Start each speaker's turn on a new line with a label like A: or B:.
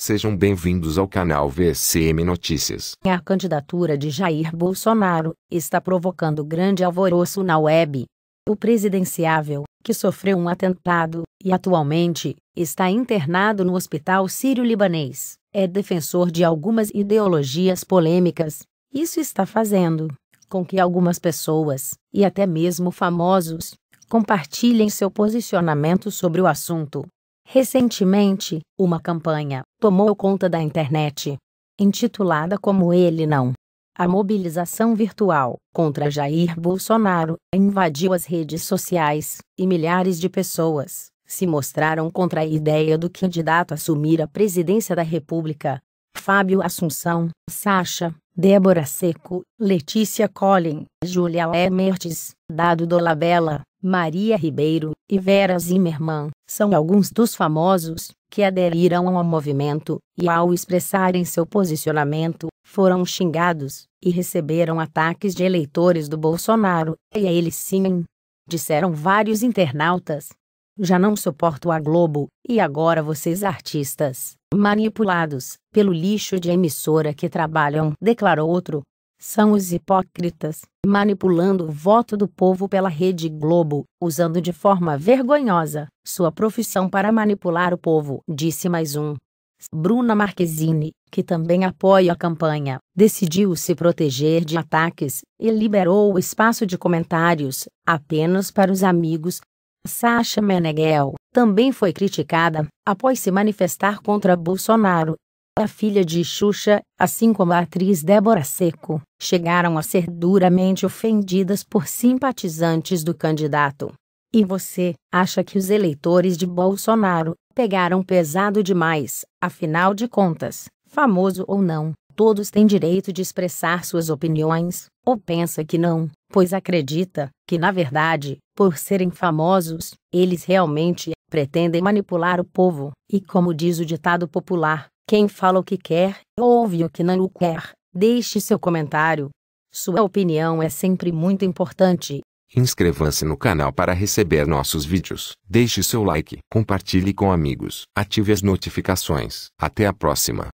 A: Sejam bem-vindos ao canal VCM Notícias.
B: A candidatura de Jair Bolsonaro está provocando grande alvoroço na web. O presidenciável, que sofreu um atentado e atualmente está internado no Hospital Sírio-Libanês, é defensor de algumas ideologias polêmicas. Isso está fazendo com que algumas pessoas, e até mesmo famosos, compartilhem seu posicionamento sobre o assunto. Recentemente, uma campanha tomou conta da internet, intitulada Como Ele Não. A mobilização virtual contra Jair Bolsonaro invadiu as redes sociais e milhares de pessoas se mostraram contra a ideia do candidato assumir a presidência da República. Fábio Assunção, Sacha, Débora Seco, Letícia Collin, Julia Lemertes, Dado Dolabella, Maria Ribeiro e Vera Zimmermann são alguns dos famosos que aderiram ao movimento e, ao expressarem seu posicionamento, foram xingados e receberam ataques de eleitores do Bolsonaro, e eles sim, disseram vários internautas. Já não suporto a Globo, e agora vocês artistas manipulados pelo lixo de emissora que trabalham, declarou outro. São os hipócritas, manipulando o voto do povo pela Rede Globo, usando de forma vergonhosa sua profissão para manipular o povo, disse mais um. Bruna Marquezine, que também apoia a campanha, decidiu se proteger de ataques e liberou o espaço de comentários apenas para os amigos Sasha Meneghel, também foi criticada após se manifestar contra Bolsonaro. A filha de Xuxa, assim como a atriz Débora Seco, chegaram a ser duramente ofendidas por simpatizantes do candidato. E você, acha que os eleitores de Bolsonaro pegaram pesado demais, afinal de contas, famoso ou não, todos têm direito de expressar suas opiniões, ou pensa que não? pois acredita que, na verdade, por serem famosos, eles realmente pretendem manipular o povo, e como diz o ditado popular, quem fala o que quer, ouve o que não o quer. Deixe seu comentário. Sua opinião é sempre muito importante.
A: Inscreva-se no canal para receber nossos vídeos. Deixe seu like, compartilhe com amigos, ative as notificações. Até a próxima.